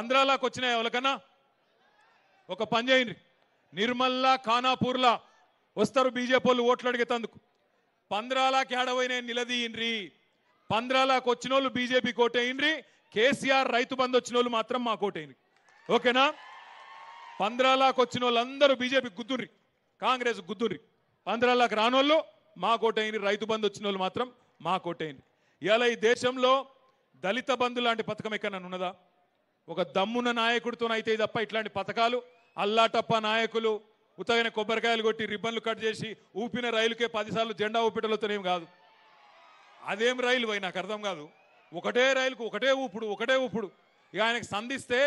ఆంధ్రాలోకి వచ్చినాయి ఎవరికన్నా ఒక పని చేయండి నిర్మల్లా ఖానాపూర్లా వస్తారు బీజేపీ వాళ్ళు ఓట్లు అడిగేతందుకు పంద్రాలాకి ఆడవైన నిలదీయండ్రి పంద్రాలకు వచ్చిన వాళ్ళు బీజేపీ కోటేయండ్రి కేసీఆర్ రైతు బంధు వచ్చిన వాళ్ళు మాత్రం మా కోటేయండి ఓకేనా పంద్రాలకు వచ్చిన వాళ్ళందరూ బీజేపీ గుద్దుర్రి కాంగ్రెస్ గుద్దుర్రి పంద్రాలకు రానోళ్ళు మా కోటేయండి రైతు బంధు వచ్చిన వాళ్ళు మాత్రం మా కోటేయండి ఇలా ఈ దేశంలో దళిత బంధు లాంటి పథకం ఎక్కడ ఉన్నదా ఒక దమ్మున్న నాయకుడితోనైతే తప్ప ఇట్లాంటి పథకాలు అల్లాటప్ప నాయకులు ఉతగిన కొబ్బరికాయలు కొట్టి రిబ్బన్లు కట్ చేసి ఊపిన రైలుకే పదిసార్లు జెండా ఊపిటలతోనేం కాదు అదేం రైలు పోయి నాకు అర్థం కాదు ఒకటే రైలుకు ఒకటే ఊపుడు ఒకటే ఊపుడు ఇక ఆయనకు సంధిస్తే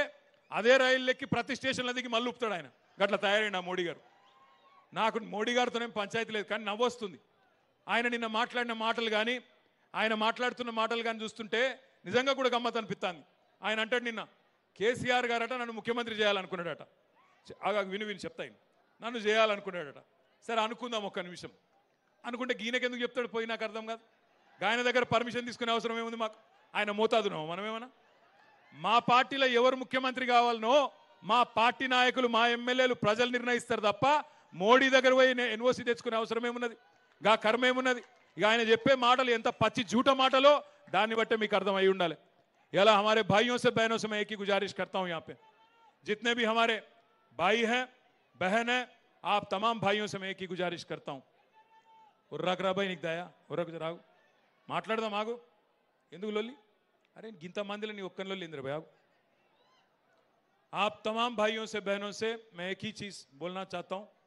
అదే రైళ్ళెక్కి ప్రతి స్టేషన్ల దిగి మళ్ళీ ఊపుతాడు ఆయన గట్ల తయారైన మోడీ గారు నాకు మోడీ గారితోనేం పంచాయతీ లేదు కానీ నవ్వొస్తుంది ఆయన నిన్న మాట్లాడిన మాటలు కానీ ఆయన మాట్లాడుతున్న మాటలు కానీ చూస్తుంటే నిజంగా కూడా గమ్మత్ అనిపిస్తాను ఆయన అంటాడు నిన్న కేసీఆర్ గారట నన్ను ముఖ్యమంత్రి చేయాలనుకున్నాడట విని విని చెప్తాయి నన్ను చేయాలనుకున్నాడట సరే అనుకుందాం ఒక్క నిమిషం అనుకుంటే గీనకెందుకు చెప్తాడు పోయి నాకు అర్థం కాదు ఆయన దగ్గర పర్మిషన్ తీసుకునే అవసరం ఏముంది మాకు ఆయన మోతాదునో మనమేమన్నా మా పార్టీలో ఎవరు ముఖ్యమంత్రి కావాలనో మా పార్టీ నాయకులు మా ఎమ్మెల్యేలు ప్రజలు నిర్ణయిస్తారు తప్ప మోడీ దగ్గర పోయి ఎన్ఓసీ తెచ్చుకునే అవసరం ఏమున్నది గా కర్మ ఏమున్నది ఇక ఆయన చెప్పే మాటలు ఎంత పచ్చి జూట మాటలో దాన్ని బట్టే మీకు అర్థం అయి ఉండాలి याला हमारे भाइयों से बहनों से मैं एक ही गुजारिश करता हूं यहाँ पे जितने भी हमारे भाई हैं बहन है आप तमाम भाइयों से मैं एक ही गुजारिश करता हूँ निकाया నీకు దయా ఉర్రకు రాగు మాట్లాడదాం ఆగు ఎందుకు లొల్లి अरे గింత మందిలో నీ ఒక్కని లొల్లి इंद्र भाई आप तमाम भाइयों से बहनों से मैं एक ही चीज़ बोलना चाहता हूं